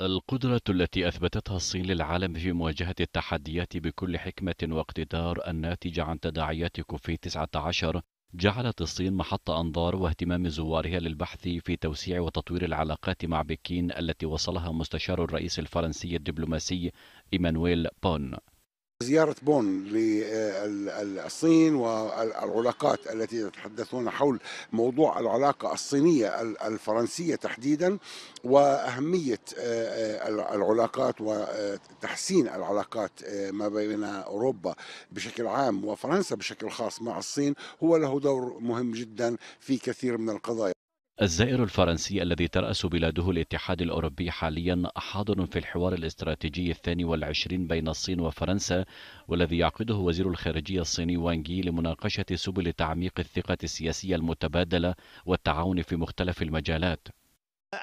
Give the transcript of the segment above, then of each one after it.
القدرة التي أثبتتها الصين للعالم في مواجهة التحديات بكل حكمة واقتدار الناتجة عن تداعيات كوفيد 19 جعلت الصين محط أنظار واهتمام زوارها للبحث في توسيع وتطوير العلاقات مع بكين التي وصلها مستشار الرئيس الفرنسي الدبلوماسي إيمانويل بون زيارة بون للصين والعلاقات التي يتحدثون حول موضوع العلاقة الصينية الفرنسية تحديدا وأهمية آه، آه، العلاقات وتحسين العلاقات آه، ما بين أوروبا بشكل عام وفرنسا بشكل خاص مع الصين هو له دور مهم جدا في كثير من القضايا الزائر الفرنسي الذي ترأس بلاده الاتحاد الأوروبي حاليا حاضر في الحوار الاستراتيجي الثاني والعشرين بين الصين وفرنسا والذي يعقده وزير الخارجية الصيني وانجي لمناقشة سبل تعميق الثقة السياسية المتبادلة والتعاون في مختلف المجالات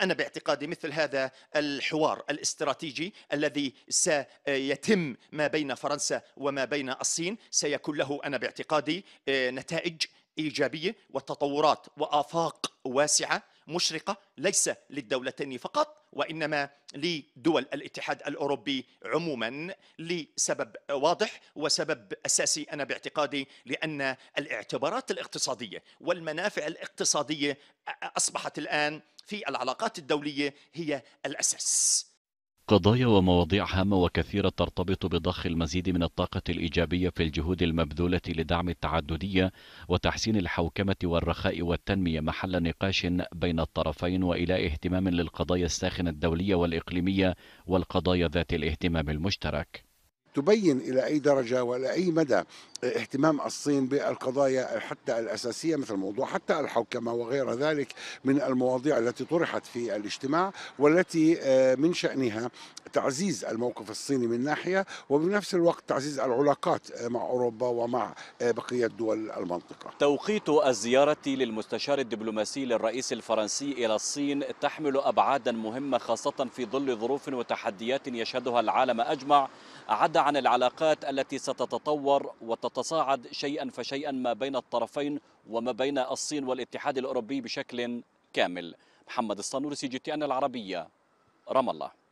أنا باعتقادي مثل هذا الحوار الاستراتيجي الذي سيتم ما بين فرنسا وما بين الصين سيكون له أنا باعتقادي آه، نتائج إيجابية وتطورات وآفاق واسعة مشرقة ليس للدولتين فقط وإنما لدول الاتحاد الأوروبي عموما لسبب واضح وسبب أساسي أنا باعتقادي لأن الاعتبارات الاقتصادية والمنافع الاقتصادية أصبحت الآن في العلاقات الدولية هي الأساس قضايا ومواضيع هامة وكثيرة ترتبط بضخ المزيد من الطاقة الإيجابية في الجهود المبذولة لدعم التعددية وتحسين الحوكمة والرخاء والتنمية محل نقاش بين الطرفين وإلى اهتمام للقضايا الساخنة الدولية والإقليمية والقضايا ذات الاهتمام المشترك تبين إلى أي درجة وإلى أي مدى اهتمام الصين بالقضايا حتى الأساسية مثل موضوع حتى الحوكمة وغير ذلك من المواضيع التي طرحت في الاجتماع والتي آه، من شأنها تعزيز الموقف الصيني من ناحية وبنفس الوقت تعزيز العلاقات آه، مع أوروبا ومع آه، بقية دول المنطقة توقيت الزيارة للمستشار الدبلوماسي للرئيس الفرنسي إلى الصين تحمل أبعادا مهمة خاصة في ظل ظروف وتحديات يشهدها العالم أجمع عدا عن العلاقات التي ستتطور وتتصاعد شيئا فشيئا ما بين الطرفين وما بين الصين والاتحاد الأوروبي بشكل كامل محمد سي جي تي أن العربية رام الله